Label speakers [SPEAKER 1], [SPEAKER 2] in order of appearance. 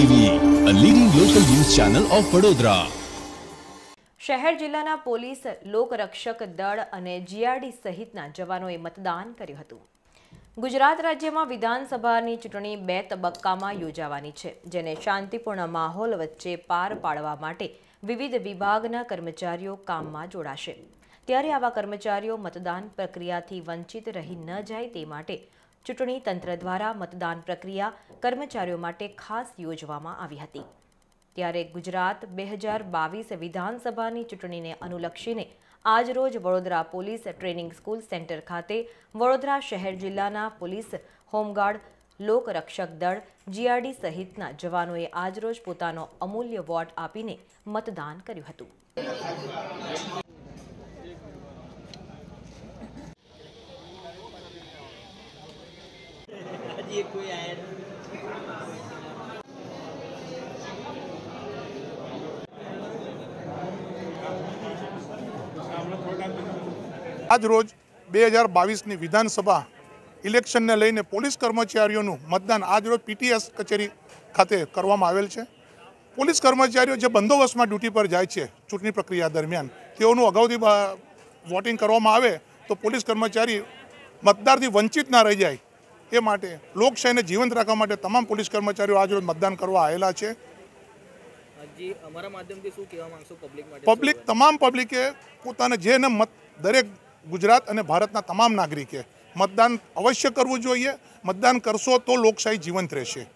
[SPEAKER 1] TV a
[SPEAKER 2] leading local news channel of Vadodara શહેર જિલ્લાના police લોકરક્ષક દળ અને જીઆરડી સહિતના જવાનોએ મતદાન કર્યું હતું ગુજરાત રાજ્યમાં વિધાનસભાની ચૂંટણી બે તબક્કામાં યોજાવાની છે જેને શાંતિપૂર્ણ માહોલ વચ્ચે પાર પાડવા માટે વિવિધ વિભાગના કર્મચારીઓ કામમાં જોડાશે ત્યારે આવા કર્મચારીઓ મતદાન પ્રક્રિયાથી વંચિત રહી ન જાય તે માટે ચૂંટણી તંત્ર દ્વારા મતદાન પ્રક્રિયા કર્મચારીઓ માટે ખાસ યોજવામાં આવી હતી ત્યારે ગુજરાત બે હજાર બાવીસ વિધાનસભાની ચૂંટણીને અનુલક્ષીને આજરોજ Vadodara police training school centre ખાતે વડોદરા શહેર જિલ્લાના પોલીસ હોમગાર્ડ લોકરક્ષક દળ જીઆરડી સહિતના જવાનોએ આજરોજ પોતાનો અમૂલ્ય વોટ આપીને મતદાન કર્યું હતું
[SPEAKER 1] બીજી કોઈ એડ આજ રોજ બે હજાર બાવીસની વિધાનસભા ઇલેક્શનને લઈને પોલીસ કર્મચારીઓનું મતદાન આજરોજ પીટીએસ કચેરી ખાતે કરવામાં આવેલ છે પોલીસ કર્મચારીઓ જે બંદોબસ્તમાં ડ્યુટી પર જાય છે ચૂંટણી પ્રક્રિયા દરમિયાન તેઓનું અગાઉથી વોટિંગ કરવામાં આવે તો પોલીસ કર્મચારી મતદારથી વંચિત ના રહી જાય એ માટે લોકશાહીને જીવંત રાખવા માટે તમામ પોલીસ કર્મચારીઓ આજરોજ મતદાન કરવા આવેલા છે પબ્લિક તમામ પબ્લિકે પોતાને જેને મત દરેક ગુજરાત અને ભારતના તમામ નાગરિકે મતદાન અવશ્ય કરવું જોઈએ મતદાન કરશો તો લોકશાહી જીવંત રહેશે